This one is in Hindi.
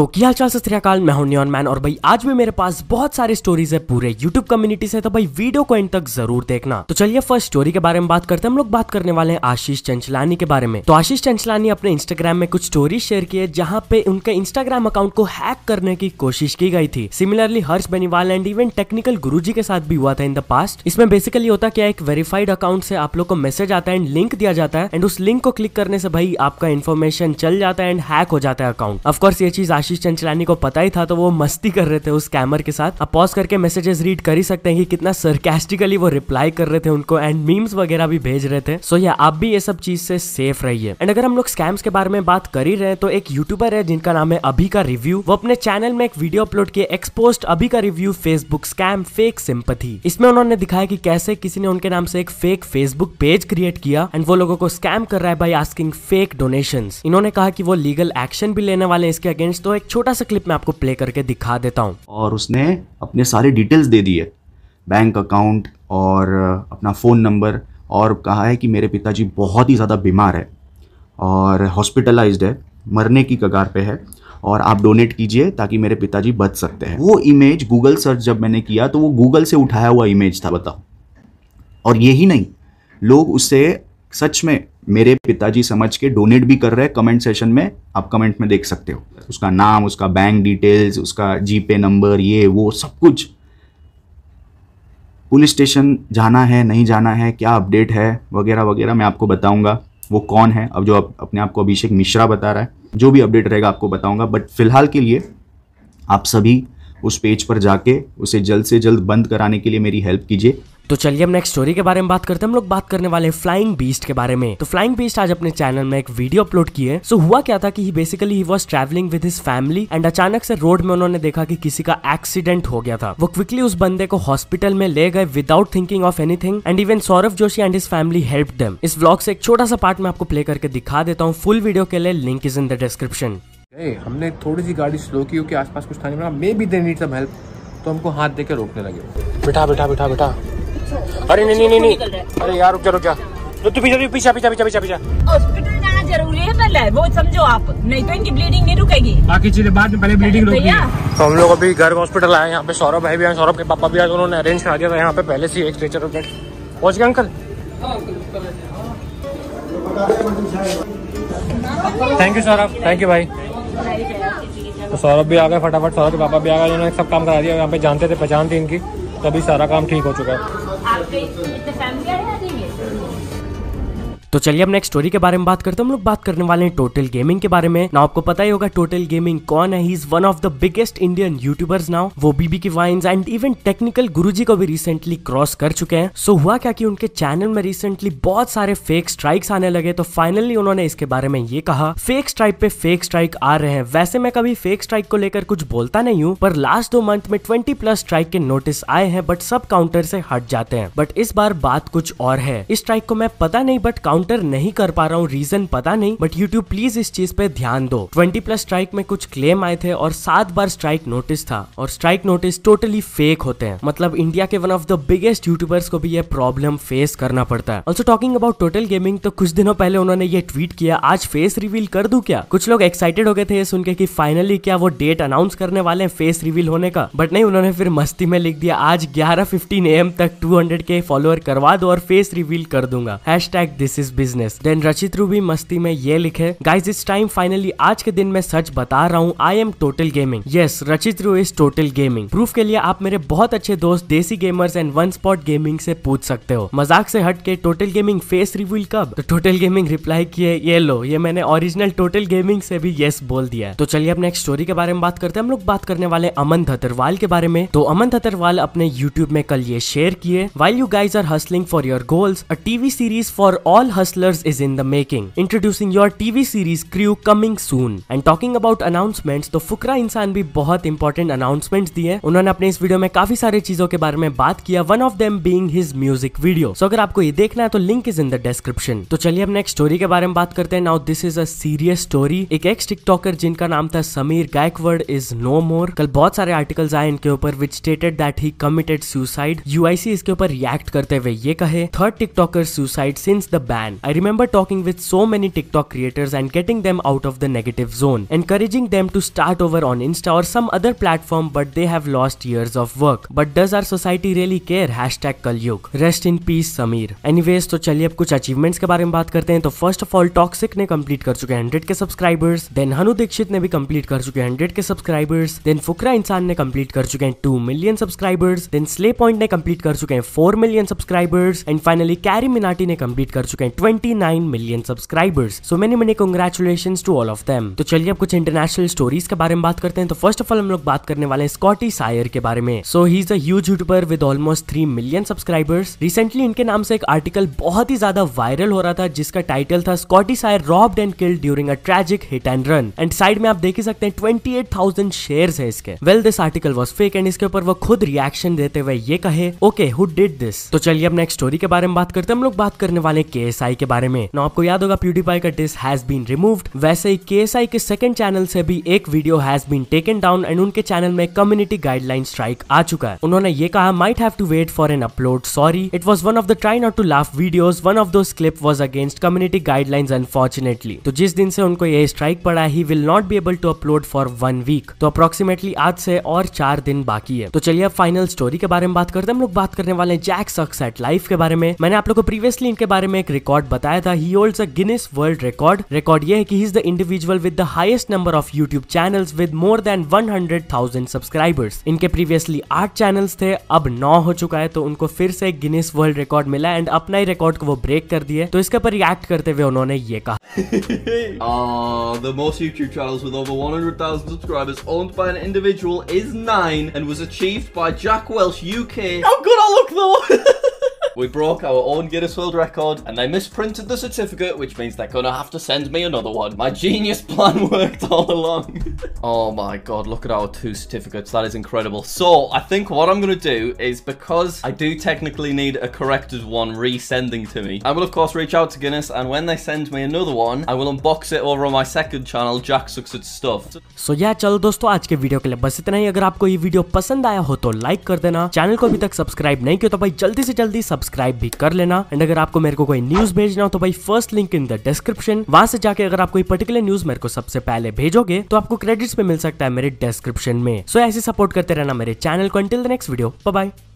तो क्या चाल सत मैं हूं न्योन मैन और भाई आज भी मेरे पास बहुत सारी स्टोरीज है पूरे यूट्यूब कम्युनिटी से तो भाई वीडियो को इन तक जरूर देखना तो चलिए फर्स्ट स्टोरी के बारे में बात करते हैं हम लोग बात करने वाले हैं आशीष चंचलानी के बारे में तो आशीष चंचलानी अपने इंस्टाग्राम में कुछ स्टोरी शेयर की है जहाँ पे उनके इंस्टाग्राम अकाउंट को हैक करने की कोशिश की गई थी similarly Harsh Beniwal and even technical Guru के साथ भी हुआ था इन द पास्ट इसमें बेसिकली होता क्या एक वेरीफाइड अकाउंट से आप लोग को मैसेज आता है एंड लिंक दिया जाता है एंड उस लिंक को क्लिक करने से भाई आपका इन्फॉर्मेशन चल जाता है एंड हैक हो जाता है अकाउंट ऑफकोर्स ये चीज आशीष चंचलानी को पता ही था तो वो मस्ती कर रहे थे उस कैमर के साथ आप पॉज करके मैसेजेस रीड कर ही सकते हैं कि कितना सरकेस्टिकली वो रिप्लाई कर रहे थे उनको एंड मीम्स वगैरह भी भेज रहे थे सो so, आप भी ये सब चीज से सेफ रहिए एंड अगर हम लोग स्कैम्स के बारे में बात कर ही रहे हैं तो एक यूट्यूबर है जिनका नाम है अभी का रिव्यू वो अपने चैनल में एक वीडियो अपलोड किए एक्सपोस्ट अभी का review Facebook scam fake sympathy इसमें उन्होंने दिखाया कि कैसे किसी ने उनके नाम से एक फेक फेसबुक पेज क्रिएट किया एंड वो लोगों को स्कैम कर रहा है बाई आस्किंग फेक डोनेशन इन्होंने कहा कि वो लीगल एक्शन भी लेने वाले इसके अगेंस्ट तो एक छोटा सा क्लिप मैं आपको प्ले करके दिखा देता हूँ और उसने अपने सारे डिटेल्स दे दिए बैंक अकाउंट और uh, अपना फ़ोन नंबर और कहा है कि मेरे पिताजी बहुत ही ज़्यादा बीमार है और हॉस्पिटलाइज्ड है मरने की कगार पे है और आप डोनेट कीजिए ताकि मेरे पिताजी बच सकते हैं वो इमेज गूगल सर्च जब मैंने किया तो वो गूगल से उठाया हुआ इमेज था बताओ और यही नहीं लोग उससे सच में मेरे पिताजी समझ के डोनेट भी कर रहे हैं कमेंट सेशन में आप कमेंट में देख सकते हो उसका नाम उसका बैंक डिटेल्स उसका जीपे नंबर ये वो सब कुछ पुलिस स्टेशन जाना है नहीं जाना है क्या अपडेट है वगैरह वगैरह मैं आपको बताऊंगा वो कौन है अब जो आप अपने आप को अभिषेक मिश्रा बता रहा है जो भी अपडेट रहेगा आपको बताऊंगा बट फिलहाल के लिए आप सभी उस पेज पर जाके उसे जल्द से जल्द बंद कराने के लिए मेरी हेल्प कीजिए तो चलिए हम नेक्स्ट स्टोरी के बारे में बात करते हैं हम लोग बात करने वाले फ्लाइंग बीस्ट के बारे में तो फ्लाइंग बीस्ट आज अपने चैनल में एक वीडियो अपलोड किए सो हुआ क्या था कि basically he was travelling with his family and अचानक से रोड में उन्होंने देखा कि किसी का एक्सीडेंट हो गया था वो क्विकली उस बंदे को हॉस्पिटल में ले गए without thinking of anything and even Saurabh Joshi and his family help them इस ब्लॉग से एक छोटा सा पार्ट में आपको प्ले करके दिखा देता हूँ फुल वीडियो के लिए link is in the description हमने थोड़ी सी गाड़ी स्लो की क्योंकि आसपास कुछ था maybe they need some help तो हमको हाथ देकर रोकने लगे बेटा बेटा बेटा बेटा अरे नहीं नहीं नहीं अरे यार रुक जा रुक जा तो तू पीछे पीछे पीछे पीछे पीछे पीछे हॉस्पिटल जाना जरूरी है पहले वो समझो आप नहीं तो इनकी ब्लीडिंग नहीं रुकेगी बाकी चीजें बाद में पहले ब्लीडिंग रुकेगी तो हम लोग अभी घर हॉस्पिटल आए यहाँ पे सौरभ भाई भी आए सौरभ के पापा भी आए तो उन्होंने अरेंज करा दिया था यहाँ पे पहले से एक स्ट्रेचर वेट पहुँच गए uncle thank you Saurabh thank you भाई तो सौरभ भी आ गए फटाफट सौरभ के पापा भी आ गए उन्होंने सब काम करा दिया यहाँ पे जानते थे पहचान थी इनकी तभी सारा काम ठीक हो चुका है आप गई विद द फैमिली आए या नहीं तो चलिए अब नेक्स्ट स्टोरी के बारे में बात करते हैं हम लोग बात करने वाले हैं टोटल गेमिंग के बारे में ना आपको पता ही होगा टोटल गेमिंग कौन है is one of the biggest Indian youtubers now वो बीबी की vines and even technical Guruji को भी रिसेंटली क्रॉस कर चुके हैं सो हुआ क्या कि उनके चैनल में रिसेंटली बहुत सारे फेक स्ट्राइक्स आने लगे तो फाइनली उन्होंने इसके बारे में ये कहा फेक स्ट्राइक पे फेक स्ट्राइक आ रहे हैं वैसे मैं कभी फेक स्ट्राइक को लेकर कुछ बोलता नहीं हूँ पर लास्ट दो मंथ में ट्वेंटी प्लस स्ट्राइक के नोटिस आए हैं बट सब काउंटर से हट जाते हैं बट इस बार बात कुछ और है इस स्ट्राइक को मैं पता नहीं बट काउंट काउंटर नहीं कर पा रहा हूँ रीजन पता नहीं बट यूट्यूब प्लीज इस चीज पे ध्यान दो ट्वेंटी प्लस स्ट्राइक में कुछ क्लेम आए थे और सात बार स्ट्राइक नोटिस था और स्ट्राइक नोटिस टोटली फेक होते हैं मतलब इंडिया के one of the biggest youtubers को भी ये प्रॉब्लम फेस करना पड़ता है also talking about total gaming तो कुछ दिनों पहले उन्होंने ये ट्वीट किया आज फेस रिवील कर दू क्या कुछ लोग एक्साइटेड हो गए थे सुन के की फाइनली क्या वो डेट अनाउंस करने वाले हैं फेस रिवील होने का बट नहीं उन्होंने फिर मस्ती में लिख दिया आज ग्यारह फिफ्टीन एम तक टू हंड्रेड के फॉलोअर करवा दो और फेस रिवील कर दूंगा hashtag this is is business then Rachit Rooby मस्ती में ये लिखे गाइज इस टाइम फाइनली आज के दिन मैं सच बता रहा हूँ I am total gaming yes Rachit Roo is total gaming proof के लिए आप मेरे बहुत अच्छे दोस्त Desi gamers and one spot gaming से पूछ सकते हो मजाक से हट के टोटल गेमिंग फेस रिव्यूल कब तो टोटल गेमिंग रिप्लाई किए ये लो ये मैंने ओरिजिनल टोटल गेमिंग से भी यस बोल दिया तो चलिए अब नेक्स्ट स्टोरी के बारे में बात करते हैं हम लोग बात करने वाले अमन धतरवाल के बारे में तो अमन धतरवाल अपने यूट्यूब में कल ये शेयर किए while you guys are hustling for your goals a TV series for all Hustlers is in the making. Introducing your TV series crew coming soon. And talking about announcements, तो फुकरा इंसान भी बहुत इंपॉर्टेंट अनाउंसमेंट दिए उन्होंने अपने इस वीडियो में काफी सारे चीजों के बारे में बात किया one of them being his music video so अगर आपको ये देखना है तो link is in the description तो चलिए अब नेक्स्ट स्टोरी के बारे में बात करते हैं now this is a serious story एक एक्स टिकटॉकर जिनका नाम था Sameer Gaikwad is no more कल बहुत सारे आर्टिकल्स आए इनके ऊपर which stated that he committed suicide यूआईसी इसके ऊपर रिएक्ट करते हुए ये कहे third tiktoker suicide since the ban plan. I remember talking with so many TikTok creators and getting them out of the negative zone, encouraging them to start over on Insta or some other platform, but they have lost years of work. But does our society really care? Hashtag Kalyug. Rest in peace, Samir. Anyways, तो चलिए अब कुछ अचीवमेंट्स के बारे में बात करते हैं तो फर्स्ट ऑफ ऑल टॉक्सिक ने कंप्लीट कर चुके हैं हंड्रेड के सब्सक्राइबर्स देन हनु दीक्षित ने भी कंप्लीट कर चुके हैं हंड्रेड के सब्सक्राइबर्स देन फुकरा इंसान ने कंप्लीट कर चुके हैं two million subscribers then Slayy Point ने कंप्लीट कर चुके हैं four million subscribers and finally Carry Minati ने कंप्लीट कर चुके हैं 29 मिलियन सब्सक्राइबर्स सो मैंने मैंने congratulation to all of them तो चलिए अब कुछ इंटरनेशनल स्टोरीज के बारे में बात करते हैं तो फर्स्ट ऑफ ऑल हम लोग बात करने वाले हैं स्कॉटी सायर के बारे में so he is a youtuber with almost three million subscribers recently इनके नाम से एक आर्टिकल बहुत ही ज्यादा वायरल हो रहा था जिसका टाइटल था Scotty Sire robbed and killed during a tragic hit and run and side में आप देख ही सकते हैं ट्वेंटी एट थाउजेंड शेयर है इसके well this article was fake and इसके ऊपर वो खुद रिएक्शन देते हुए ये कहे ओके हु डिड दिस तो चलिए अब नेक्स्ट स्टोरी के बारे में बात करते हैं हम लोग बात करने वाले के एस आई पाई के बारे में ना आपको याद होगा पीडीपाई का डिस हैज बीन रिमूव्ड वैसे ही के के सेकंड चैनल से भी एक video has been taken down and उनके चैनल में कम्युनिटी गाइडलाइन स्ट्राइक आ चुका है उन्होंने ये कहा might have to wait for an upload sorry it was one of the try not to laugh video one of those clip was against community guideline unfortunately तो जिस दिन से उनको ये स्ट्राइक पड़ा he will not be able to upload for one week तो अप्रोक्सीमेटली आज से और चार दिन बाकी है तो चलिए अब फाइनल स्टोरी के बारे में बात करते हैं हम लोग बात करने वाले हैं जैक सक्स एट लाइफ के बारे में मैंने आप लोगों को प्रीवियसली इनके बारे में एक रिकॉर्ड रिकॉर्ड बताया था he holds a Guinness world record record ये है कि he is the individual with the highest number of YouTube channels with more than 100,000 subscribers इनके प्रीवियसली आठ चैनल्स थे अब नौ हो चुका है तो उनको फिर से गिनेस वर्ल्ड रिकॉर्ड मिला एंड अपना ही रिकॉर्ड को वो ब्रेक कर दिए तो इसके ऊपर रिएक्ट करते हुए उन्होंने ये कहा uh, the most YouTube channels with 100,000 subscribers owned by an individual is nine and was achieved by Jack Welsh UK. How good I look though! We broke our own Guinness World Record and they misprinted the certificate, which means they're gonna have to send me another one. My genius plan worked all along. oh my god, look at our two certificates. That is incredible. So I think what I'm gonna do is because I do technically need a corrected one resending to me, I will of course reach out to Guinness and when they send me another one, I will unbox it over on my second channel, Jack Sucks at Stuff. So yeah, chalo dosto, aaj ke video ke liye bas itna hi. Agar aapko ये video pasand aaya ho to like कर देना चैनल को अभी तक सब्सक्राइब नहीं किया तो भाई जल्दी से जल्दी सब्सक्राइब भी कर लेना एंड अगर आपको मेरे को कोई न्यूज भेजना हो तो भाई first link in the description वहां से जाके अगर आप कोई पर्टिकुलर न्यूज मेरे को सबसे पहले भेजोगे तो आपको क्रेडिट्स पे मिल सकता है मेरे डिस्क्रिप्शन में सो so, ऐसे सपोर्ट करते रहना मेरे चैनल को until the next video bye